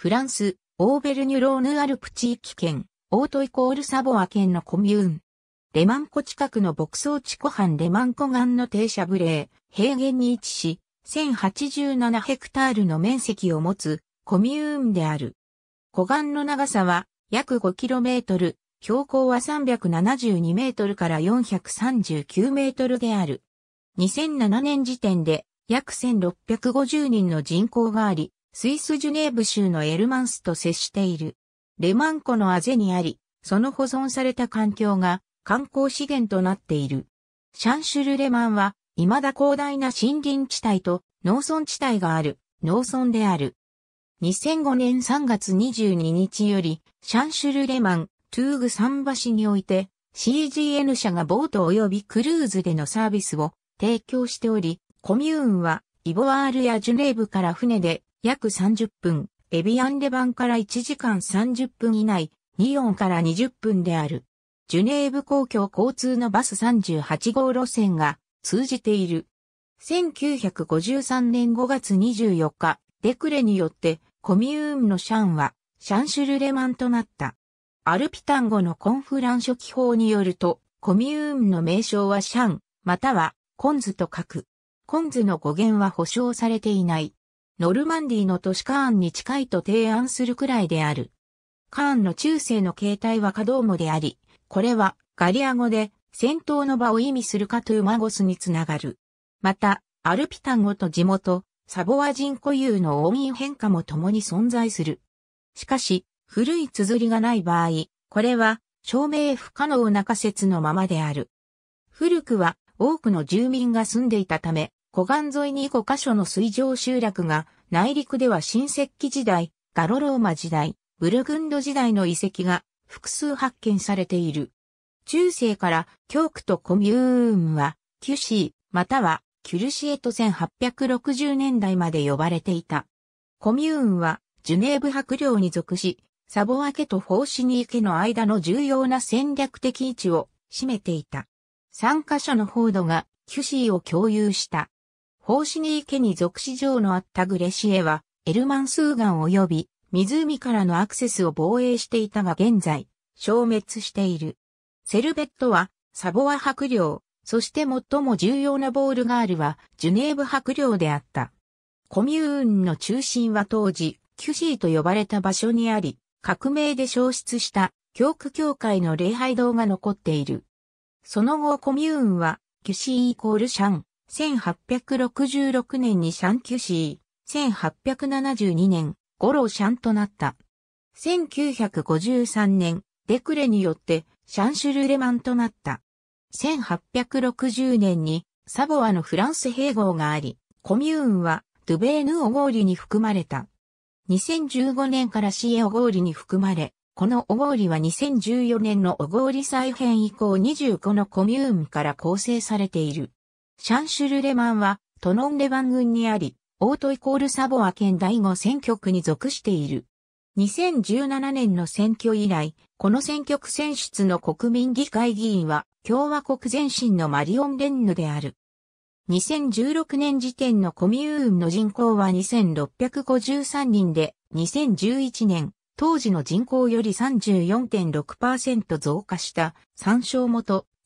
フランス、オーベルニュローヌアルプ地域圏、オートイコールサボア県のコミューン。レマン湖近くの牧草地湖畔レマン湖岸の停車無礼、平原に位置し、1087ヘクタールの面積を持つコミューンである。湖岸の長さは約 5km、標高は372メートルから439メートルである。2007年時点で約1650人の人口があり、スイスジュネーブ州のエルマンスと接している。レマン湖のあぜにあり、その保存された環境が観光資源となっている。シャンシュルレマンは、未だ広大な森林地帯と農村地帯がある、農村である。2005年3月22日より、シャンシュルレマン、トゥーグ桟橋において、CGN 社がボート及びクルーズでのサービスを提供しており、コミューンはイボワールやジュネーブから船で約30分、エビアンレ版から1時間30分以内、ニオンから20分である。ジュネーブ公共交通のバス38号路線が通じている。1953年5月24日、デクレによってコミューンのシャンはシャンシュルレマンとなった。アルピタン語のコンフラン書記法によると、コミューンの名称はシャン、またはコンズと書く。コンズの語源は保証されていない。ノルマンディの都市カーンに近いと提案するくらいである。カーンの中世の形態はカドームであり、これはガリア語で戦闘の場を意味するカトゥーマゴスにつながる。また、アルピタン語と地元、サボア人固有の音韻変化も共に存在する。しかし、古い綴りがない場合、これは証明不可能な仮説のままである。古くは多くの住民が住んでいたため、湖岸沿いに5カ所の水上集落が、内陸では新石器時代、ガロローマ時代、ブルグンド時代の遺跡が複数発見されている。中世から教区とコミューンは、キュシー、またはキュルシエと1860年代まで呼ばれていた。コミューンは、ジュネーブ伯領に属し、サボア家とフォーシニー家の間の重要な戦略的位置を占めていた。3カ所の報道がキュシーを共有した。ホーシニー家に属市場のあったグレシエは、エルマンスーガン及び、湖からのアクセスを防衛していたが現在、消滅している。セルベットは、サボア伯領、そして最も重要なボールガールは、ジュネーブ伯領であった。コミューンの中心は当時、キュシーと呼ばれた場所にあり、革命で消失した教区教会の礼拝堂が残っている。その後コミューンは、キュシーイコールシャン、1866年にシャンキュシー、1872年、ゴロシャンとなった。1953年、デクレによってシャンシュルレマンとなった。1860年にサボアのフランス併合があり、コミューンはドゥベーヌオゴーリに含まれた。2015年からシエオゴーリに含まれ、このオゴーリは2014年のオゴーリ再編以降25のコミューンから構成されている。シャンシュルレマンは、トノンレマン軍にあり、オートイコールサボア県第5選挙区に属している。2017年の選挙以来、この選挙区選出の国民議会議員は、共和国前身のマリオン・レンヌである。2016年時点のコミューンの人口は2653人で、2011年、当時の人口より34.6%増加した、参照元、